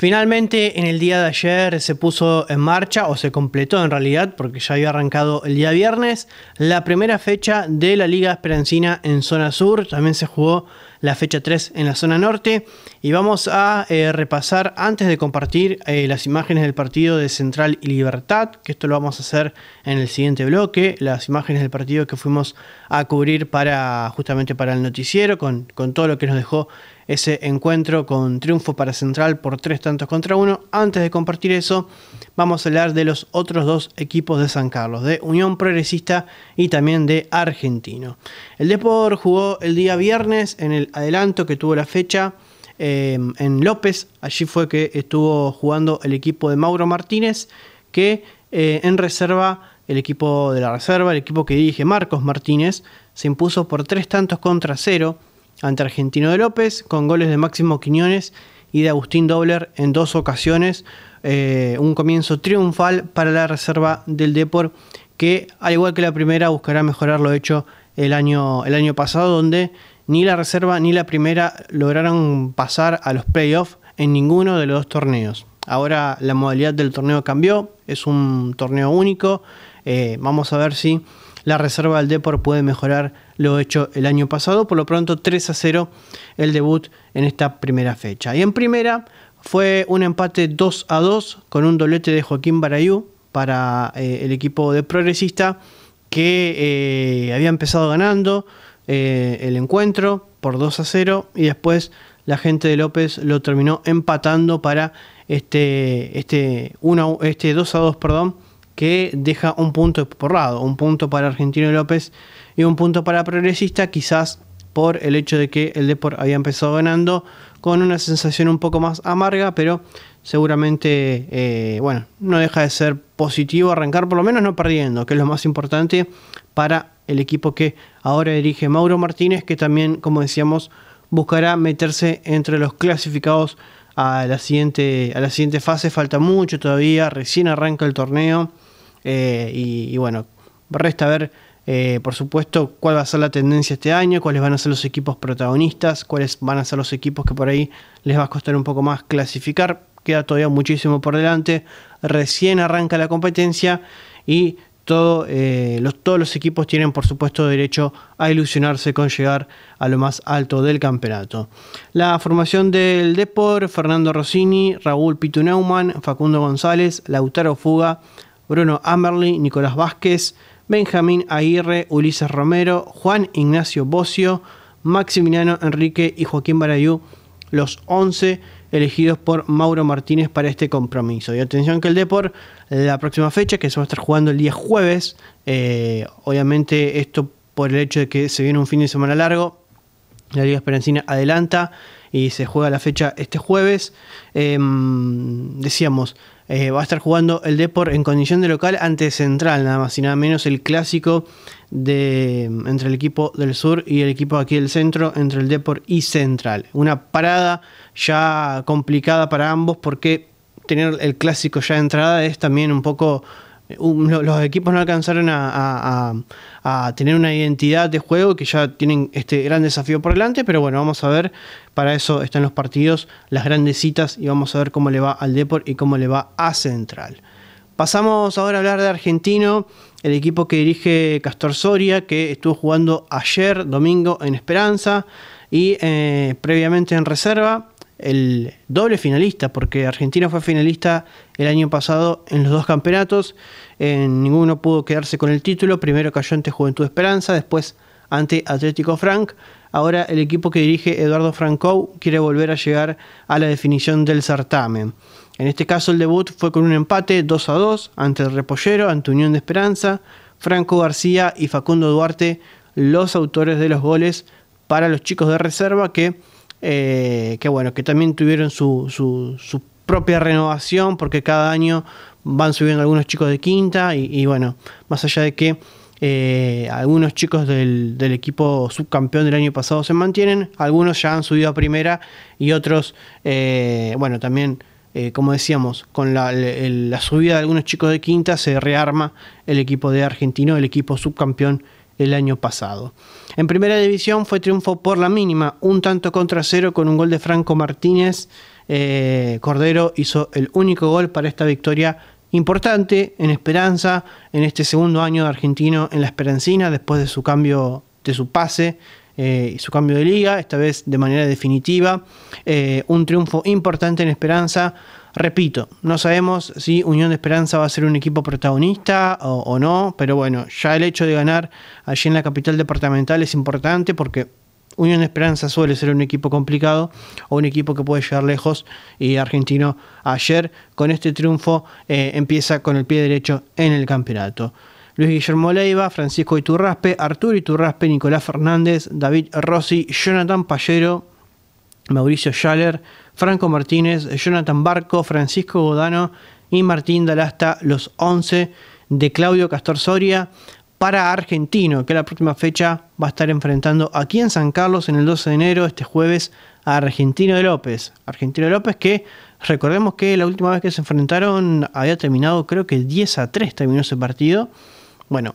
Finalmente, en el día de ayer se puso en marcha, o se completó en realidad, porque ya había arrancado el día viernes, la primera fecha de la Liga Esperancina en Zona Sur. También se jugó la fecha 3 en la zona norte. Y vamos a eh, repasar, antes de compartir eh, las imágenes del partido de Central y Libertad, que esto lo vamos a hacer en el siguiente bloque, las imágenes del partido que fuimos a cubrir para justamente para el noticiero, con, con todo lo que nos dejó ese encuentro con triunfo para Central por tres tantos contra uno. Antes de compartir eso, vamos a hablar de los otros dos equipos de San Carlos, de Unión Progresista y también de Argentino. El Depor jugó el día viernes en el adelanto que tuvo la fecha eh, en López. Allí fue que estuvo jugando el equipo de Mauro Martínez, que eh, en reserva, el equipo de la reserva, el equipo que dirige Marcos Martínez, se impuso por tres tantos contra cero ante Argentino de López, con goles de Máximo Quiñones y de Agustín Dobler en dos ocasiones. Eh, un comienzo triunfal para la reserva del Depor, que al igual que la primera buscará mejorar lo hecho el año, el año pasado, donde ni la reserva ni la primera lograron pasar a los playoffs en ninguno de los dos torneos. Ahora la modalidad del torneo cambió, es un torneo único. Eh, vamos a ver si la reserva del Depor puede mejorar lo hecho el año pasado. Por lo pronto, 3 a 0 el debut en esta primera fecha. Y en primera fue un empate 2 a 2 con un doblete de Joaquín Barayú para eh, el equipo de progresista que eh, había empezado ganando. Eh, el encuentro por 2 a 0 y después la gente de López lo terminó empatando para este, este, uno, este 2 a 2, perdón, que deja un punto porrado, un punto para Argentino López y un punto para Progresista, quizás por el hecho de que el Deport había empezado ganando con una sensación un poco más amarga, pero seguramente, eh, bueno, no deja de ser positivo arrancar, por lo menos no perdiendo, que es lo más importante para el equipo que ahora dirige Mauro Martínez, que también, como decíamos, buscará meterse entre los clasificados a la siguiente, a fase. Falta mucho todavía, recién arranca el torneo eh, y, y bueno, resta ver eh, por supuesto, cuál va a ser la tendencia este año, cuáles van a ser los equipos protagonistas, cuáles van a ser los equipos que por ahí les va a costar un poco más clasificar. Queda todavía muchísimo por delante. Recién arranca la competencia y eh, todos los equipos tienen por supuesto derecho a ilusionarse con llegar a lo más alto del campeonato. La formación del Depor, Fernando Rossini, Raúl Pitu Neumann, Facundo González, Lautaro Fuga, Bruno Amberly, Nicolás Vázquez, Benjamín Aguirre, Ulises Romero, Juan Ignacio Bocio, Maximiliano Enrique y Joaquín Barayú, los 11 elegidos por Mauro Martínez para este compromiso. Y atención que el Depor, la próxima fecha, que se va a estar jugando el día jueves, eh, obviamente esto por el hecho de que se viene un fin de semana largo, la Liga Esperancina adelanta y se juega la fecha este jueves. Em, decíamos, eh, va a estar jugando el Deport en condición de local ante Central, nada más y nada menos el clásico de, entre el equipo del sur y el equipo aquí del centro, entre el Deport y Central. Una parada ya complicada para ambos porque tener el clásico ya de entrada es también un poco los equipos no alcanzaron a, tener una identidad de juego que ya tienen este gran desafío por delante, pero bueno, vamos a ver, para eso están los partidos, las grandes citas y vamos a ver cómo le va al Deport y cómo le va a Central. Pasamos ahora a hablar de Argentino, el equipo que dirige Castor Soria, que estuvo jugando ayer domingo en Esperanza y eh, previamente en reserva el doble finalista, porque Argentina fue finalista el año pasado en los dos campeonatos, en eh, ninguno pudo quedarse con el título, primero cayó ante Juventud Esperanza, después ante Atlético Frank, ahora el equipo que dirige Eduardo Franco quiere volver a llegar a la definición del certamen. En este caso el debut fue con un empate 2 a 2 ante el Repollero, ante Unión de Esperanza, Franco García y Facundo Duarte los autores de los goles para los chicos de reserva que eh, que bueno, que también tuvieron su, propia renovación, porque cada año van subiendo algunos chicos de quinta, y, bueno, más allá de que eh, algunos chicos del, equipo subcampeón del año pasado se mantienen, algunos ya han subido a primera y otros, eh, bueno, también... como decíamos, con la, la, subida de algunos chicos de quinta se rearma el equipo de Argentino, el equipo subcampeón el año pasado. En primera división fue triunfo por la mínima, un tanto contra cero con un gol de Franco Martínez. Eh, Cordero hizo el único gol para esta victoria importante en Esperanza, en este segundo año de argentino en la Esperancina, después de su cambio, de su pase eh, y su cambio de liga, esta vez de manera definitiva. Eh, un triunfo importante en Esperanza, Repito, no sabemos si Unión de Esperanza va a ser un equipo protagonista o, no, pero bueno, ya el hecho de ganar allí en la capital departamental es importante porque Unión de Esperanza suele ser un equipo complicado o un equipo que puede llegar lejos y Argentino ayer con este triunfo eh, empieza con el pie derecho en el campeonato. Luis Guillermo Leiva, Francisco Iturraspe, Arturo Iturraspe, Nicolás Fernández, David Rossi, Jonathan Pallero, Mauricio Schaller, Franco Martínez, Jonathan Barco, Francisco Godano y Martín Dalasta, los 11 de Claudio Castor Soria para Argentino, que la próxima fecha va a estar enfrentando aquí en San Carlos en el 12 de enero, este jueves, a Argentino de López. Argentino de López que recordemos que la última vez que se enfrentaron había terminado creo que 10 a 3 terminó ese partido. Bueno,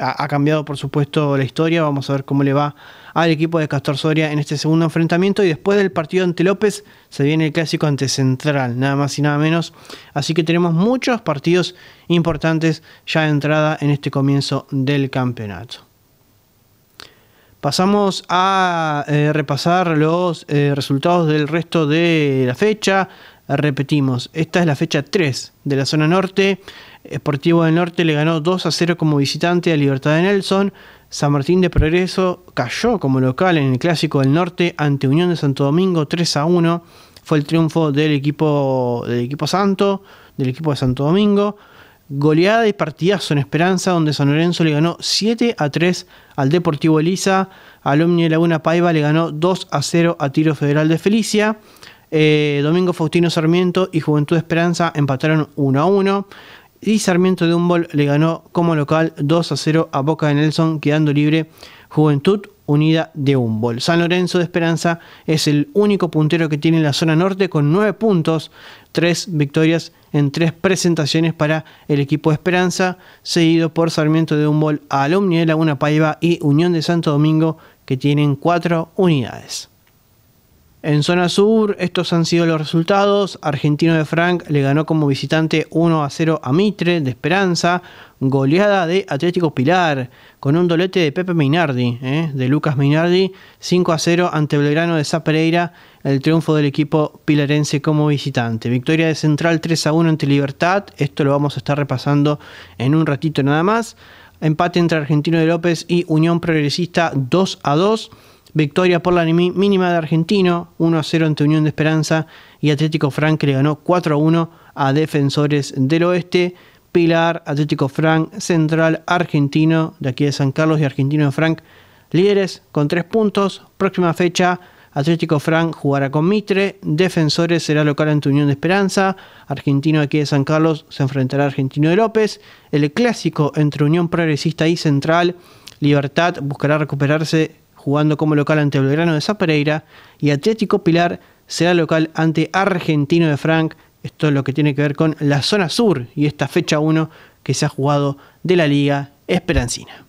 ha, cambiado por supuesto la historia, vamos a ver cómo le va al equipo de Castor Soria en este segundo enfrentamiento y después del partido ante López se viene el clásico ante Central, nada más y nada menos, así que tenemos muchos partidos importantes ya de entrada en este comienzo del campeonato. Pasamos a eh, repasar los eh, resultados del resto de la fecha. Repetimos, esta es la fecha 3 de la zona norte. Esportivo del Norte le ganó 2 a 0 como visitante a Libertad de Nelson. San Martín de Progreso cayó como local en el Clásico del Norte ante Unión de Santo Domingo 3 a 1. Fue el triunfo del equipo, del equipo santo, del equipo de Santo Domingo. Goleada y partidazo en Esperanza, donde San Lorenzo le ganó 7 a 3 al Deportivo Elisa. Alumni de Laguna Paiva le ganó 2 a 0 a Tiro Federal de Felicia. Eh, Domingo Faustino Sarmiento y Juventud Esperanza empataron 1 a 1 y Sarmiento de Humboldt le ganó como local 2 a 0 a Boca de Nelson, quedando libre Juventud Unida de Humboldt. San Lorenzo de Esperanza es el único puntero que tiene en la zona norte con 9 puntos, 3 victorias en 3 presentaciones para el equipo de Esperanza, seguido por Sarmiento de Humboldt, Alumni de Laguna Paiva y Unión de Santo Domingo, que tienen 4 unidades. En zona sur, estos han sido los resultados. Argentino de Frank le ganó como visitante 1 a 0 a Mitre de Esperanza. Goleada de Atlético Pilar con un dolete de Pepe Minardi, ¿eh? de Lucas Minardi. 5 a 0 ante Belgrano de Zapereira. El triunfo del equipo pilarense como visitante. Victoria de Central 3 a 1 ante Libertad. Esto lo vamos a estar repasando en un ratito nada más. Empate entre Argentino de López y Unión Progresista 2 a 2. Victoria por la mínima de Argentino, 1 a 0 ante Unión de Esperanza y Atlético Frank le ganó 4 a 1 a Defensores del Oeste. Pilar, Atlético Frank, Central, Argentino, de aquí de San Carlos y Argentino de Frank, líderes con 3 puntos. Próxima fecha, Atlético Frank jugará con Mitre, Defensores será local ante Unión de Esperanza, Argentino de aquí de San Carlos se enfrentará a Argentino de López, el clásico entre Unión Progresista y Central, Libertad buscará recuperarse jugando como local ante Belgrano de Zapereira y Atlético Pilar será local ante Argentino de Frank. Esto es lo que tiene que ver con la zona sur y esta fecha 1 que se ha jugado de la Liga Esperancina.